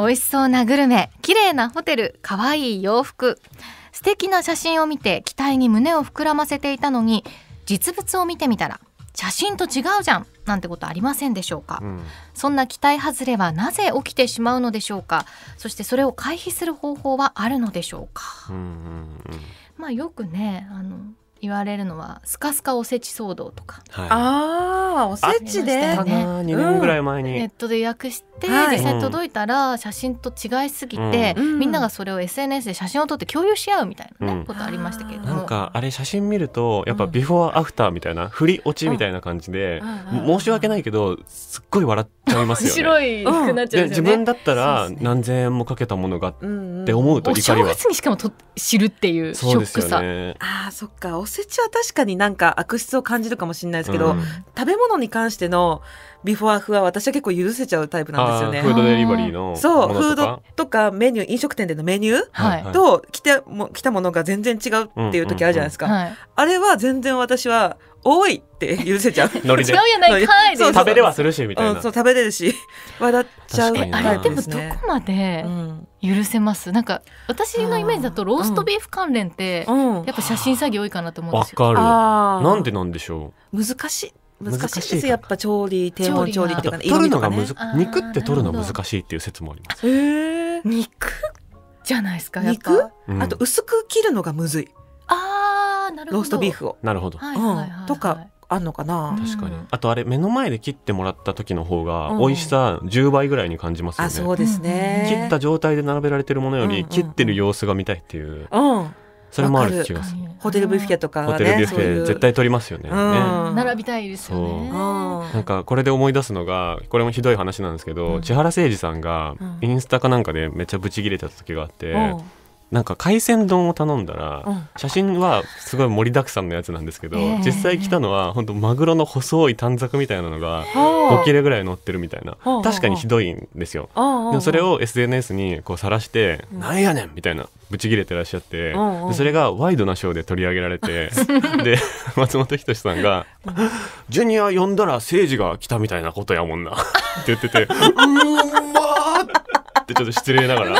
美味しそうなグルメ綺麗なホテル可愛い洋服素敵な写真を見て期待に胸を膨らませていたのに実物を見てみたら写真と違うじゃんなんてことありませんでしょうか、うん、そんな期待外れはなぜ起きてしまうのでしょうかそしてそれを回避する方法はあるのでしょうか、うんうんうん、まあよくねあの言われるのはスカスカおせち騒動とか、はい、ああおせちで、ね、2年ぐらい前に、うん、ネットで予約して、はい、実際届いたら写真と違いすぎて、うん、みんながそれを SNS で写真を撮って共有し合うみたいなね、うん、ことありましたけどなんかあれ写真見るとやっぱビフォーアフターみたいな振り落ちみたいな感じで、申し訳ないけどすっごい笑っちゃいますよね白いくなっちゃう、ね、自分だったら何千円もかけたものがって思うと怒りは、うんうん、お正月にしかもと知るっていうショックさ、あそっかせちは確かになんか悪質を感じるかもしれないですけど、うん、食べ物に関してのビフォーアフは私は結構許せちゃうタイプなんですよね。フードデリバリーのそう、フードとかメニュー、飲食店でのメニュー、はい、と来ても来たものが全然違うっていう時あるじゃないですか。あれは全然私は多いって許せちゃう。違うやないかいそう食べれはするしみたいな。うん、そう食べれるし笑っちゃう、あれでもどこまで、うん許せますなんか私のイメージだとローストビーフ関連って、やっぱ写真詐欺多いかなと思うんですよ。わ、うん、かるなんでなんでしょう難しい難しいですやっぱ調理低温調理っていうか、ね、取るのがむず、ね、肉って取るの難しいっていう説もあります。えー、肉じゃないですか肉、あと薄く切るのがむずい。ああ、なるほどローストビーフを。なるほど、はいはいはいはい、とかあんのかな確かにあとあれ目の前で切ってもらった時の方が美味しさ10倍ぐらいに感じますよね、うん、そうですね切った状態で並べられてるものより切ってる様子が見たいっていう、うんうんそれもある気がする。ホテルビュッフェとか、ね、ホテルビュッフェ絶対取りますよね。うね並びたいですよね。なんかこれで思い出すのが、これもひどい話なんですけど、うん、千原誠二さんがインスタかなんかでめっちゃブチ切れた時があって。うんなんか海鮮丼を頼んだら、うん、写真はすごい盛りだくさんのやつなんですけど、えー、実際来たのは本当マグロの細い短冊みたいなのが5切れぐらい乗ってるみたいな、確かにひどいんですよ、でもそれを SNS にこう晒して「なんやねん!」みたいなブチ切れてらっしゃって、でそれがワイドなショーで取り上げられて で松本人志さんが「ジュニア呼んだら誠治が来たみたいなことやもんな」って言ってて「うんま!」ってちょっと失礼ながら。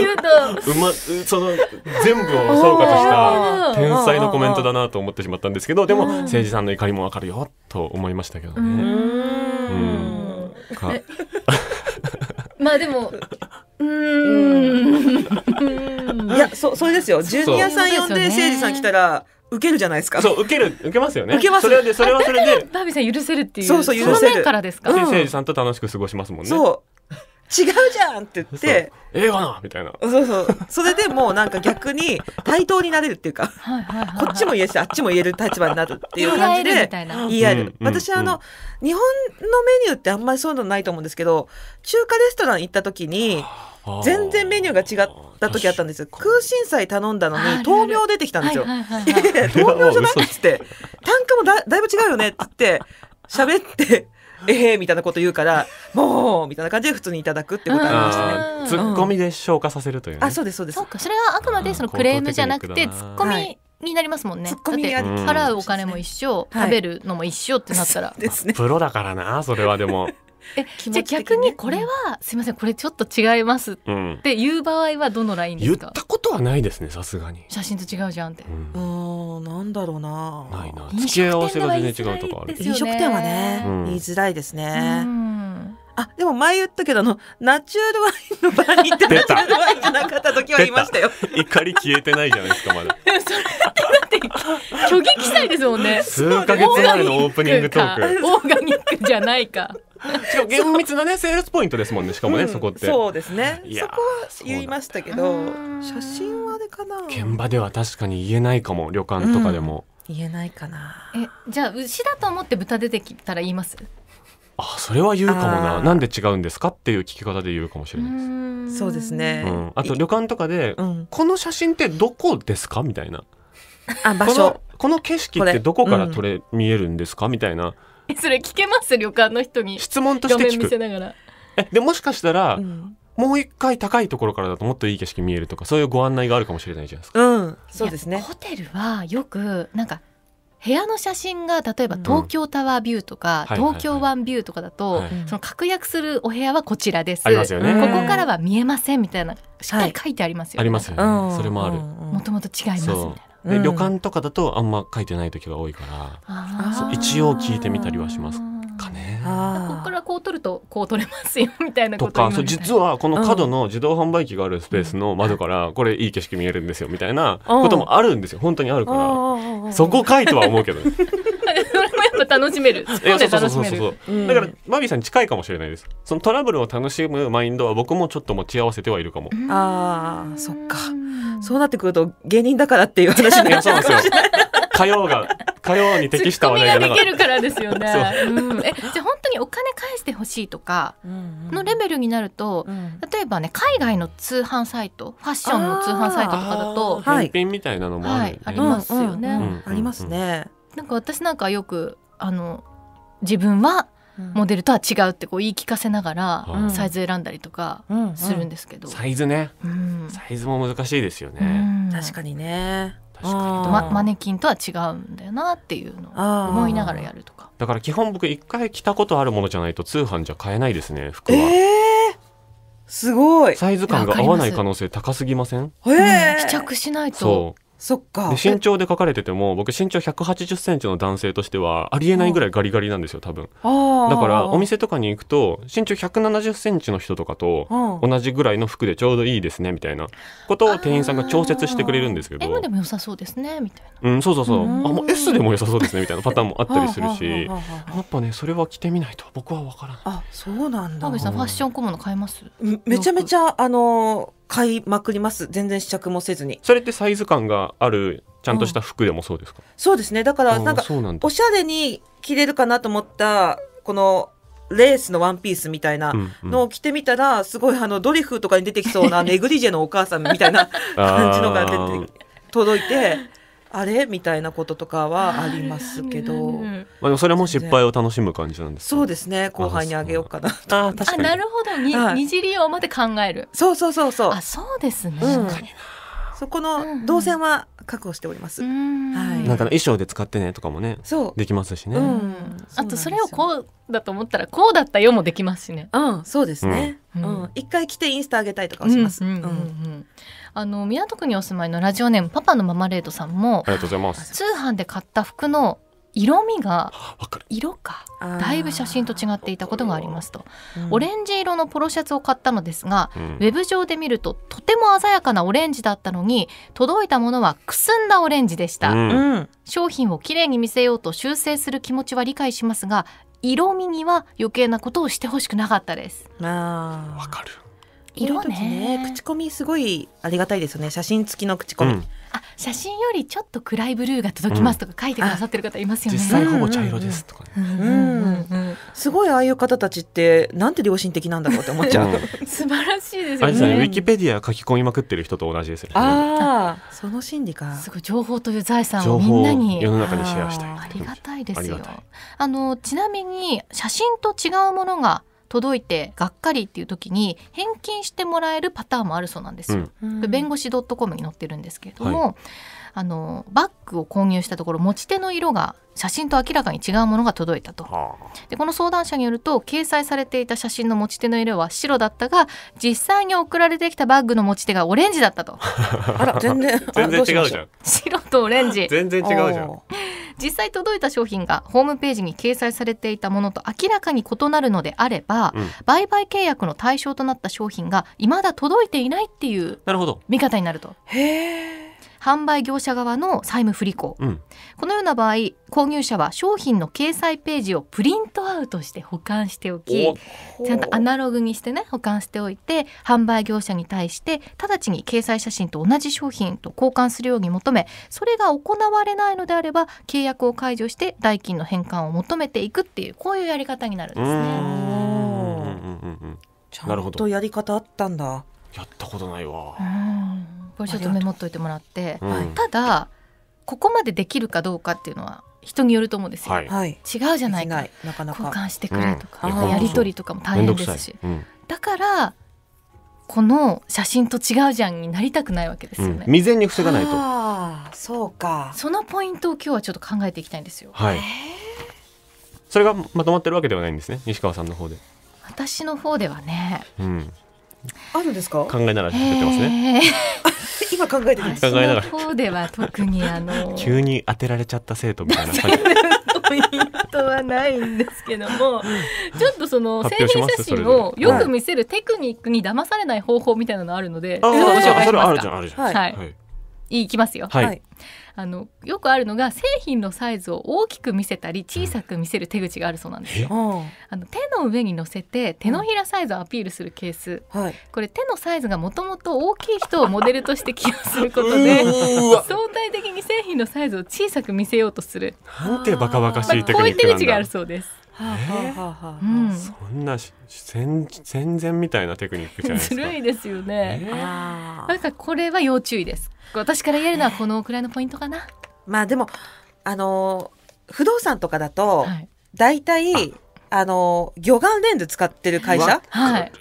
言うとうまその全部を総括した天才のコメントだなと思ってしまったんですけどでも誠治さんの怒りもわかるよと思いましたけどね。まあでも うんいやそそれですよジュニアさん呼んで誠治さん来たら。受けるじゃないですか。そう受ける受けますよね。受けます。それでそれはそれで。バービーさん許せるっていう。そうそう許せる。からですか。誠治さんと楽しく過ごしますもんね。そ違うじゃんって言って映画なみたいなそうそうそれでもうなんか逆に対等になれるっていうかこっちも言えしあっちも言える立場になるっていう感じで言い合える、私あの、日本のメニューってあんまりそういうのないと思うんですけど中華レストラン行った時に全然メニューが違った時あったんですよ空心菜頼んだのに豆苗出てきたんですよ「豆苗じゃない?」っつって「単価もだだいぶ違うよね」っつって喋って。ええー、みたいなこと言うからもうみたいな感じで普通にいただくってことありましたねツッコミで消化させるという、ね、あそうですそうですそうかそれはあくまでそのクレームじゃなくてツッコミになりますもんね。払うお金も一緒、食べるのも一緒ってなったら。ですね。プロだからな、それはでも。えじゃあ逆にこれは、すみませんこれちょっと違いますっていう場合はどのラインですか、うん、言ったことはないですねさすがに写真と違うじゃんって、うん、なんだろうなないな付き合わせが全然違うとかある、飲食店はね、うん、言いづらいですね、あでも前言ったけどあのナチュラルワインの場に行ってナチュラルワインじゃなかった時はいましたよ怒り消えてないじゃないですかまだ 虚偽記載ですもんね数ヶ月前のオープニングトーク オーガニックじゃないかしかも厳密なねセールスポイントですもんねしかもね、うん、そこってそうですねいやそこは言いましたけど写真はでかな現場では確かに言えないかも旅館とかでも、うん、言えないかなえじゃあ牛だと思って豚出てきたら言いますあそれは言うかもななんで違うんですかっていう聞き方で言うかもしれないですそうですね、うん、あと旅館とかで、この写真ってどこですかみたいなあ場所この景色ってどこから撮れ、うん、見えるんですかみたいなそれ聞けます旅館の人に質問として聞くえでもしかしたら、うん、もう一回高いところからだともっといい景色見えるとかそういうご案内があるかもしれないじゃないですか、うん、そうですねホテルはよくなんか部屋の写真が例えば東京タワービューとか、うん、東京湾ビューとかだと、はいはいはい、その確約するお部屋はこちらです、はい、ここからは見えませんみたいなしっかり書いてありますよね、はい、ありますよね、それもあるもともと違いますみたいなで、うん、旅館とかだとあんま書いてない時が多いから一応聞いてみたりはしますかねここからこう取るとこう取れますよみたいなこととかそう実はこの角の自動販売機があるスペースの窓からこれいい景色見えるんですよみたいなこともあるんですよ本当にあるからそこ書いては思うけど。楽しめる。そうで楽しめる。だからマビーさんに近いかもしれないです。そのトラブルを楽しむマインドは僕もちょっと持ち合わせてはいるかも。ああ、そっか。そうなってくると芸人だからっていう話になっちゃうかもしれない。火曜が火曜に適した話題ができるからですよね。うえじゃ本当にお金返してほしいとかのレベルになると、例えばね海外の通販サイトファッションの通販サイトとかだと返品みたいなのもありますよね。ありますね。なんか私なんかよくあの自分はモデルとは違うってこう言い聞かせながら、サイズ選んだりとかするんですけど、うんうん、サイズね、うん、サイズも難しいですよね、確かにね確かに、ま、マネキンとは違うんだよなっていうのを思いながらやるとかだから基本僕一回着たことあるものじゃないと通販じゃ買えないですね服は、えー、すごいサイズ感が合わない可能性高すぎません、えー、試着しないとそっか身長で書かれてても僕身長1 8 0ンチの男性としてはありえないぐらいガリガリなんですよ多分だからお店とかに行くと身長1 7 0ンチの人とかと同じぐらいの服でちょうどいいですねみたいなことを店員さんが調節してくれるんですけど M でも良さそうですねみたいなうんそうそうそうあもう S でも良さそうですねみたいなパターンもあったりするしやっぱねそれは着てみないと僕は分からないあそうなんだ田口さんファッション小物買えますめちゃめちゃあのー買いまくります全然試着もせずにそれってサイズ感があるちゃんとした服でもそうですか、うん、そうですねだからなんかおしゃれに着れるかなと思ったこのレースのワンピースみたいなのを着てみたら、すごいあのドリフとかに出てきそうな ネグリジェのお母さんみたいな感じのが出て届いてあれみたいなこととかはありますけど、まあ、それも失敗を楽しむ感じなんですそうですね後輩にあげようかなあ確かになるほどに、二次利用まで考えるそうそうそうそうあそうですね、そこの動線は確保しております、はい、なんか衣装で使ってねとかもねそうできますしね、うん、あとそれをこうだと思ったらこうだったよもできますしねうんそうですね、うん、一回来てインスタ上げたいとかします、うんうんうんあの港区にお住まいのラジオネームパパのママレードさんもありがとうございます通販で買った服の色味が色かだいぶ写真と違っていたことがありますと、オレンジ色のポロシャツを買ったのですが、ウェブ上で見るととても鮮やかなオレンジだったのに届いたものはくすんだオレンジでした、商品をきれいに見せようと修正する気持ちは理解しますが色味には余計なことをしてほしくなかったですわかる色ねね口コミすごいありがたいですよね写真付きの口コミ、うん、あ写真よりちょっと暗いブルーが届きますとか書いてくださってる方いますよね、実際ほぼ茶色ですとかすごいああいう方たちってなんて良心的なんだろうって思っちゃう 素晴らしいですよね、ウィキペディア書き込みまくってる人と同じですよねああその心理かすごい情報という財産をみんなに世の中にシェアしたいありがたいですよあのちなみに写真と違うものが届いてがっかりっていう時に返金してもらえるパターンもあるそうなんですよ。うん、弁護士 .com に載ってるんですけれども、はい、あのバッグを購入したところ持ち手の色が写真と明らかに違うものが届いたと。でこの相談者によると掲載されていた写真の持ち手の色は白だったが実際に送られてきたバッグの持ち手がオレンジだったと。あら全然 全然違うじゃん。白とオレンジ。全然違うじゃん。実際届いた商品がホームページに掲載されていたものと明らかに異なるのであれば、うん、売買契約の対象となった商品がいまだ届いていないっていう見方になると。なるほどへ販売業者側の債務不履行、うん、このような場合購入者は商品の掲載ページをプリントアウトして保管しておきちゃんとアナログにしてね保管しておいて販売業者に対して直ちに掲載写真と同じ商品と交換するように求めそれが行われないのであれば契約を解除して代金の返還を求めていくっていうこういうやり方になるんですね。ちゃんとやり方あったんだやったことないわ。うんこれちょっとメモっといてもらって、はい、ただここまでできるかどうかっていうのは人によると思うんですよ、はい、違うじゃないか交換してくれとか、うん、やり取りとかも大変ですし、うん、だからこの写真と違うじゃんになりたくないわけですよね、うん、未然に防がないとあそうかそのポイントを今日はちょっと考えていきたいんですよ、はい、それがまとまってるわけではないんですね西川さんの方で私の方ではね、うん、あるんですか考えながら喋ってますね、今考えてるんす考えながら方では特にあの 急に当てられちゃった生徒みたいな感じポイントはないんですけどもちょっとその製品写真をよく見せるテクニックに騙されない方法みたいなのあるので、ああ、はい、それご紹介しますか、はい、はい、いきますよ。はい。あのよくあるのが製品のサイズを大きく見せたり小さく見せる手口があるそうなんですよ。あの手の上に乗せて手のひらサイズをアピールするケース、うん、これ手のサイズがもともと大きい人をモデルとして起用することで相対的に製品のサイズを小さく見せようとする。なんてバカバカしいテクニックなんだ。こういう手口があるそうです。そんな戦戦前みたいなテクニックじゃないですか。ずるいですよね。なんかこれは要注意です。私から言えるのはこのくらいのポイントかな。まあでもあの不動産とかだと、はい、大体あの魚眼レンズ使ってる会社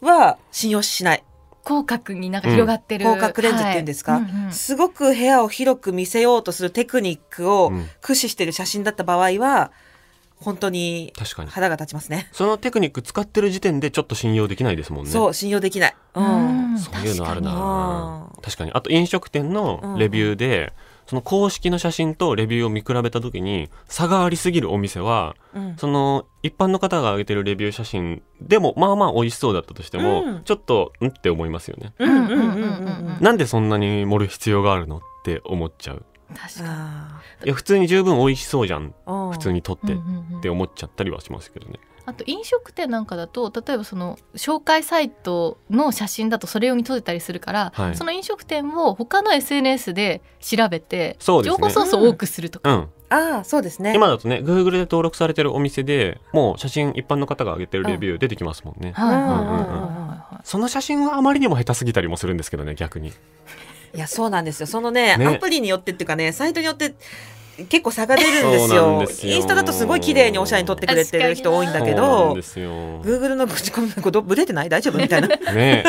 は信用しない。広角になんか広がってる、うん、広角レンズっていうんですか、はいうんうん、すごく部屋を広く見せようとするテクニックを駆使してる写真だった場合は、本当に肌が立ちますねそのテクニック使ってる時点でちょっと信用できないですもんねそう信用できない、うん、そういうのあるな確かにあと飲食店のレビューで、うん、その公式の写真とレビューを見比べた時に差がありすぎるお店は、うん、その一般の方が上げてるレビュー写真でもまあまあ美味しそうだったとしても、ちょっとうんって思いますよねなんでそんなに盛る必要があるのって思っちゃう確かにいや普通に十分美味しそうじゃん普通にとってって思っちゃったりはしますけどね。あと飲食店なんかだと例えばその紹介サイトの写真だとそれ用に撮れたりするから、はい、その飲食店を他の SNS で調べて、ね、情報ソースを多くするとか。うんうん、ああそうですね今だとね Google で登録されてるお店でもう写真一般の方が上げてるレビュー出てきますもんねその写真はあまりにも下手すぎたりもするんですけどね逆にいやそうなんですよそのね、ね、アプリによってっていうかねサイトによって結構差が出るんですよインスタだとすごい綺麗におしゃれに撮ってくれてる人多いんだけどグーグルの口コミがぶれてない大丈夫みたいなね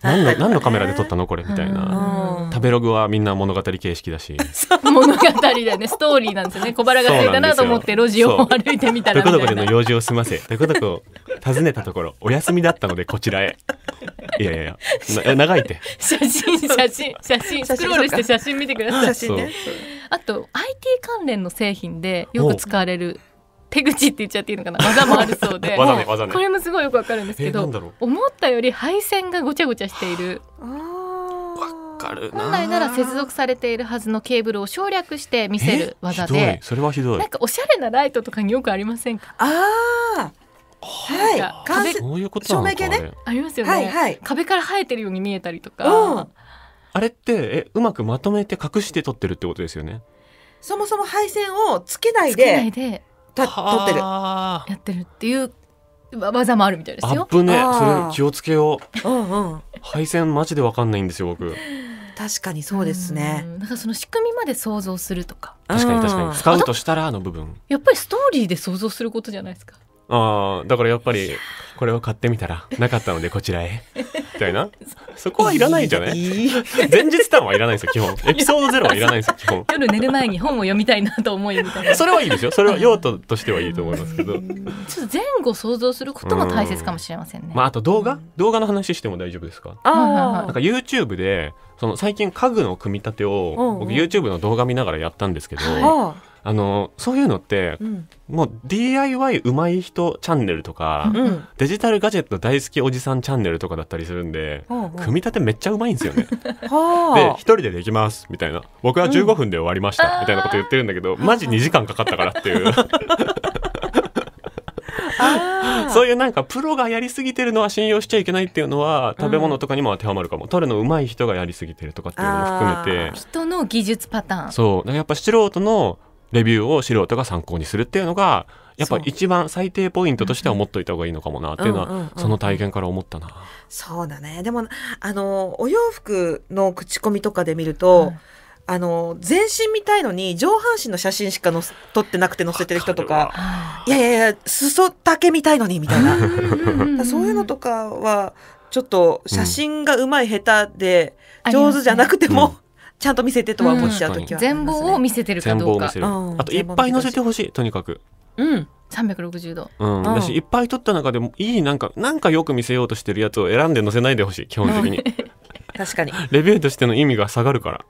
何の何のカメラで撮ったのこれみたいな、食べログはみんな物語形式だし物語だねストーリーなんですよね小腹が空いたなと思って路地を歩いてみたらどこどこでの用事を済ませどこどこ訪ねたところお休みだったのでこちらへいやいや 長いって写真写真写真スクロールして写真見てください写真ねあと IT 関連の製品でよく使われる手口って言っちゃっていいのかな技もあるそうで 技ね技ねこれもすごいよくわかるんですけど、思ったより配線がごちゃごちゃしている。本来なら接続されているはずのケーブルを省略して見せる技でそれはひどいなんかおしゃれなライトとかによくありませんかああはい。壁ううい関節照明系ね。ありますよね。はいはい。壁から生えてるように見えたりとか。あれってえうまくまとめて隠して撮ってるってことですよね。そもそも配線をつけないで。で撮ってる。やってるっていう技もあるみたいですよ。ね。それ気をつけよう。うんうん。配線マジでわかんないんですよ僕。確かにそうですね。なんかその仕組みまで想像するとか。確かに確かに。スカウトしたらの部分。やっぱりストーリーで想像することじゃないですか。ああだからやっぱりこれを買ってみたらなかったのでこちらへみたいなそこはいらないんじゃない前日談はいらないですよ基本エピソードゼロはいらないですよ基本夜寝る前に本を読みたいなと思いみたいなそれはいいですよそれは用途としてはいいと思いますけどちょっと前後想像することも大切かもしれませんね、んまあ、あと動画動画の話しても大丈夫ですかあなんか YouTube でその最近家具の組み立てを僕 YouTube の動画見ながらやったんですけど、あのそういうのって、うん、もう DIY うまい人チャンネルとか、うん、デジタルガジェット大好きおじさんチャンネルとかだったりするんで、うん、組み立てめっちゃうまいんですよね。で一人でできますみたいな僕は15分で終わりました、みたいなこと言ってるんだけどマジ2時間かかったからっていう。そういうなんかプロがやりすぎてるのは信用しちゃいけないっていうのは食べ物とかにも当てはまるかも、うん、取るの上手い人がやりすぎてるとかっていうのも含めて人の技術パターンそうやっぱ素人のレビューを素人が参考にするっていうのがやっぱ一番最低ポイントとしては思っといた方がいいのかもなっていうのはその体験から思ったな。そうだねでもあのお洋服の口コミとかで見ると、うんあの、全身見たいのに、上半身の写真しかの撮ってなくて載せてる人とか、いやいやいや、裾丈見たいのに、みたいな。そういうのとかは、ちょっと写真がうまい下手で、上手じゃなくても、ちゃんと見せてとは思っちゃう時は、ね、全貌を見せてるかどうかあといっぱい載せてほしいとにかくうん360度、うん、だしいっぱい撮った中でもいいなんかなんかよく見せようとしてるやつを選んで載せないでほしい基本的に 確かにレビューとしての意味が下がるから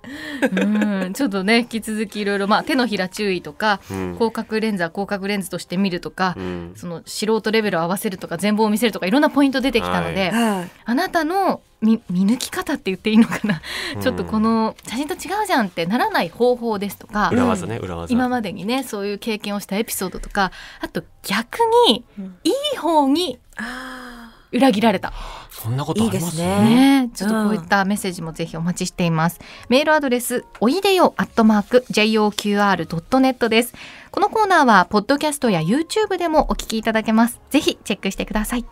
うんちょっとね引き続きいろいろ、まあ、手のひら注意とか、うん、広角レンズは広角レンズとして見るとか、うん、その素人レベルを合わせるとか全貌を見せるとかいろんなポイント出てきたので、はい、あなたの見抜き方って言っていいのかな、うん、ちょっとこの写真と違うじゃんってならない方法ですとか裏技ね裏技今までにねそういう経験をしたエピソードとかあと逆に、いい方に裏切られた。そんなことありますね、ね、ちょっとこういったメッセージもぜひお待ちしています。うん、メールアドレス、おいでよ、アットマーク、joqr.net です。このコーナーは、ポッドキャストや YouTube でもお聞きいただけます。ぜひチェックしてください。